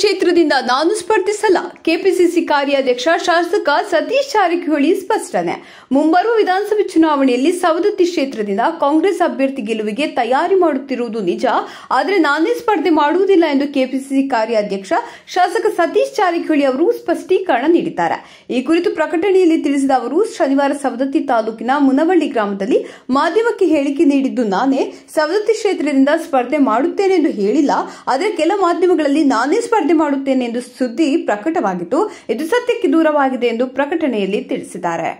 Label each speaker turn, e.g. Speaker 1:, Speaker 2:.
Speaker 1: ಕ್ಷೇತ್ರದಿಂದ ನಾನು ಸ್ಪರ್ಧಿಸಲ್ಲ ಕೆಪಿಸಿಸಿ ಕಾರ್ಯಾಧ್ಯಕ್ಷ ಶಾಸಕ ಸತೀಶ್ ಜಾರಕಿಹೊಳಿ ಸ್ಪಷ್ಟನೆ ಮುಂಬರುವ ವಿಧಾನಸಭೆ ಚುನಾವಣೆಯಲ್ಲಿ ಸವದತ್ತಿ ಕ್ಷೇತ್ರದಿಂದ ಕಾಂಗ್ರೆಸ್ ಅಭ್ಯರ್ಥಿ ಗೆಲುವಿಗೆ ತಯಾರಿ ಮಾಡುತ್ತಿರುವುದು ನಿಜ ಆದರೆ ನಾನೇ ಸ್ಪರ್ಧೆ ಮಾಡುವುದಿಲ್ಲ ಎಂದು ಕೆಪಿಸಿಸಿ ಕಾರ್ಯಾಧ್ಯಕ್ಷ ಶಾಸಕ ಸತೀಶ್ ಜಾರಕಿಹೊಳಿ ಅವರು ಸ್ಪಷ್ಟೀಕರಣ ನೀಡಿದ್ದಾರೆ ಈ ಕುರಿತು ಪ್ರಕಟಣೆಯಲ್ಲಿ ತಿಳಿಸಿದ ಅವರು ಶನಿವಾರ ಸವದತ್ತಿ ತಾಲೂಕಿನ ಮುನವಳ್ಳಿ ಗ್ರಾಮದಲ್ಲಿ ಮಾಧ್ಯಮಕ್ಕೆ ಹೇಳಿಕೆ ನೀಡಿದ್ದು ನಾನೇ ಸವದತ್ತಿ ಕ್ಷೇತ್ರದಿಂದ ಸ್ಪರ್ಧೆ ಮಾಡುತ್ತೇನೆ ಎಂದು ಹೇಳಿಲ್ಲ ಆದರೆ ಕೆಲ ಮಾಧ್ಯಮಗಳಲ್ಲಿ ನಾನೇ ಸ್ಪರ್ಧೆ ಸ್ಪರ್ಧೆ ಮಾಡುತ್ತೇನೆ ಎಂದು ಸುದ್ದಿ ಪ್ರಕಟವಾಗಿತ್ತು ಇದು ಸತ್ಯಕ್ಕೆ ದೂರವಾಗಿದೆ ಎಂದು ಪ್ರಕಟಣೆಯಲ್ಲಿ ತಿಳಿಸಿದ್ದಾರೆ